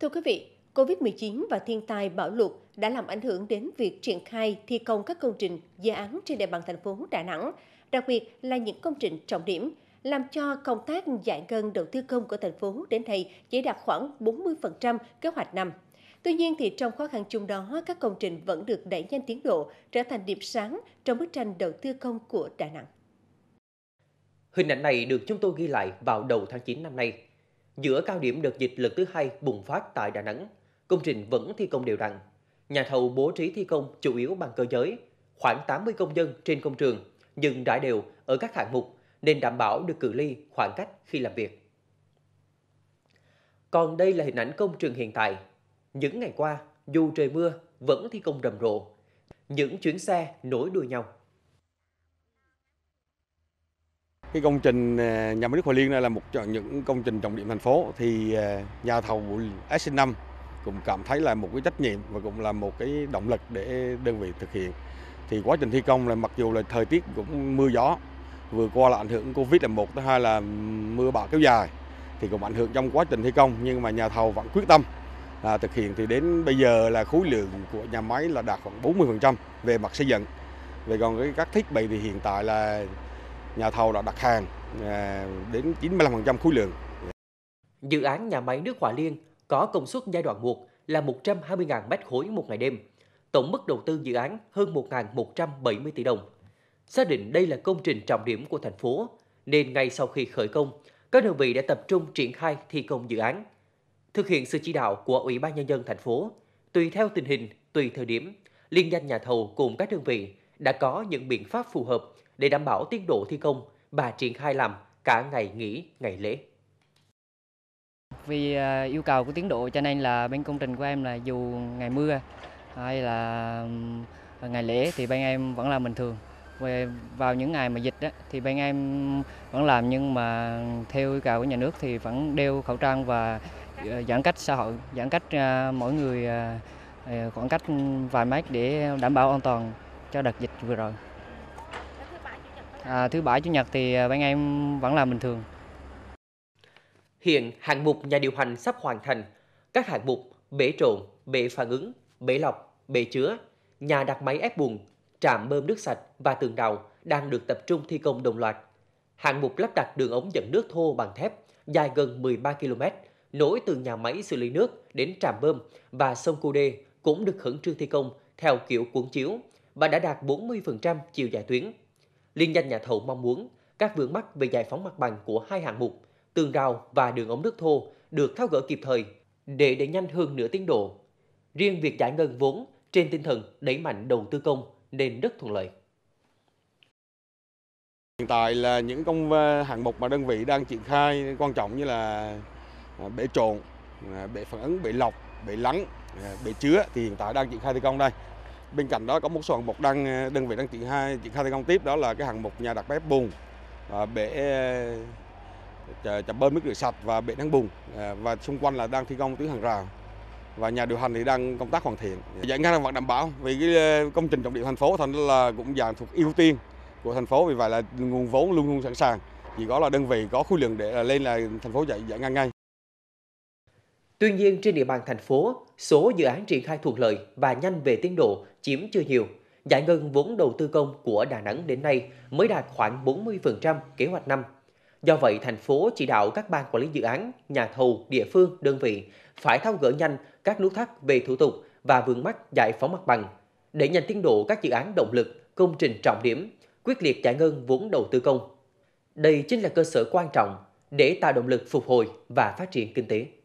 Thưa quý vị, COVID-19 và thiên tai bão lụt đã làm ảnh hưởng đến việc triển khai thi công các công trình, dự án trên địa bàn thành phố Đà Nẵng, đặc biệt là những công trình trọng điểm, làm cho công tác giải ngân đầu tư công của thành phố đến nay chỉ đạt khoảng 40% kế hoạch năm. Tuy nhiên, thì trong khó khăn chung đó, các công trình vẫn được đẩy nhanh tiến độ, trở thành điểm sáng trong bức tranh đầu tư công của Đà Nẵng. Hình ảnh này được chúng tôi ghi lại vào đầu tháng 9 năm nay giữa cao điểm đợt dịch lần thứ hai bùng phát tại Đà Nẵng, công trình vẫn thi công đều đặn. Nhà thầu bố trí thi công chủ yếu bằng cơ giới, khoảng 80 công nhân trên công trường, nhưng rải đều ở các hạng mục nên đảm bảo được cự ly, khoảng cách khi làm việc. Còn đây là hình ảnh công trường hiện tại. Những ngày qua, dù trời mưa, vẫn thi công rầm rộ. Những chuyến xe nối đuôi nhau. Cái công trình à, nhà máy nước Hòa Liên này là một trong những công trình trọng điểm thành phố thì à, nhà thầu S5 cũng cảm thấy là một cái trách nhiệm và cũng là một cái động lực để đơn vị thực hiện. Thì quá trình thi công là mặc dù là thời tiết cũng mưa gió, vừa qua là ảnh hưởng Covid là một, thứ hai là mưa bão kéo dài thì cũng ảnh hưởng trong quá trình thi công nhưng mà nhà thầu vẫn quyết tâm à, thực hiện thì đến bây giờ là khối lượng của nhà máy là đạt khoảng 40% về mặt xây dựng. Về còn cái các thiết bị thì hiện tại là nhà thầu đã đặt hàng à, đến 95% khối lượng. Dự án nhà máy nước Hòa Liên có công suất giai đoạn 1 là 120.000 mét khối một ngày đêm. Tổng mức đầu tư dự án hơn 1.170 tỷ đồng. Xác định đây là công trình trọng điểm của thành phố, nên ngay sau khi khởi công, các đơn vị đã tập trung triển khai thi công dự án. Thực hiện sự chỉ đạo của Ủy ban Nhân dân thành phố, tùy theo tình hình, tùy thời điểm, liên danh nhà thầu cùng các đơn vị đã có những biện pháp phù hợp để đảm bảo tiến độ thi công và triển khai làm cả ngày nghỉ, ngày lễ. Vì à, yêu cầu của tiến độ cho nên là bên công trình của em là dù ngày mưa hay là ngày lễ thì bên em vẫn làm bình thường. Về vào những ngày mà dịch đó, thì bên em vẫn làm nhưng mà theo yêu cầu của nhà nước thì vẫn đeo khẩu trang và ờ, giãn cách xã hội, giãn cách à, mỗi người à, khoảng cách vài mét để đảm bảo an toàn cho đợt dịch vừa rồi à, thứ bảy chủ nhật thì à, ban em vẫn làm bình thường. Hiện hạng mục nhà điều hành sắp hoàn thành. Các hạng mục bể trộn, bể phản ứng, bể lọc, bể chứa, nhà đặt máy ép bùn, trạm bơm nước sạch và tường đầu đang được tập trung thi công đồng loạt. Hạng mục lắp đặt đường ống dẫn nước thô bằng thép dài gần 13 km, nối từ nhà máy xử lý nước đến trạm bơm và sông Cô Đê cũng được khẩn trương thi công theo kiểu cuốn chiếu và đã đạt 40% chiều dài tuyến. Liên danh nhà thầu mong muốn các vướng mắc về giải phóng mặt bằng của hai hạng mục, tường rào và đường ống nước thô được tháo gỡ kịp thời để đẩy nhanh hơn nửa tiến độ. Riêng việc giải ngân vốn trên tinh thần đẩy mạnh đầu tư công nên rất thuận lợi. Hiện tại là những công ờ, hạng mục mà đơn vị đang triển khai quan trọng như là ờ, bể trộn, ờ, bể phản ứng, bể lọc, bể lắng, bể chứa thì hiện tại đang triển khai thi công đây. Bên cạnh đó có một số hạng mục đang ờ, đơn vị đang triển khai triển khai thi công tiếp đó là cái hạng mục nhà đặt bếp bùn, ờ, bể ờ, chạm bơm nước rửa sạch và bể nắng bùn và xung quanh là đang thi công tuyến hàng rào và nhà điều hành thì đang công tác hoàn thiện giải ngân vẫn đảm bảo vì cái công trình trọng điểm thành phố thành là cũng dạng thuộc ưu tiên của thành phố vì vậy là nguồn vốn luôn luôn sẵn sàng chỉ có là đơn vị có khối lượng để lên là thành phố giải giải ngân ngay Tuy nhiên, trên địa bàn thành phố, số dự án triển khai thuận lợi và nhanh về tiến độ chiếm chưa nhiều. Giải ngân vốn đầu tư công của Đà Nẵng đến nay mới đạt khoảng 40% kế hoạch năm. Do vậy, thành phố chỉ đạo các ban quản lý dự án, nhà thầu, địa phương, đơn vị phải tháo gỡ nhanh các nút thắt về thủ tục và vướng mắc giải phóng mặt bằng, để nhanh tiến độ các dự án động lực, công trình trọng điểm, quyết liệt giải ngân vốn đầu tư công. Đây chính là cơ sở quan trọng để tạo động lực phục hồi và phát triển kinh tế.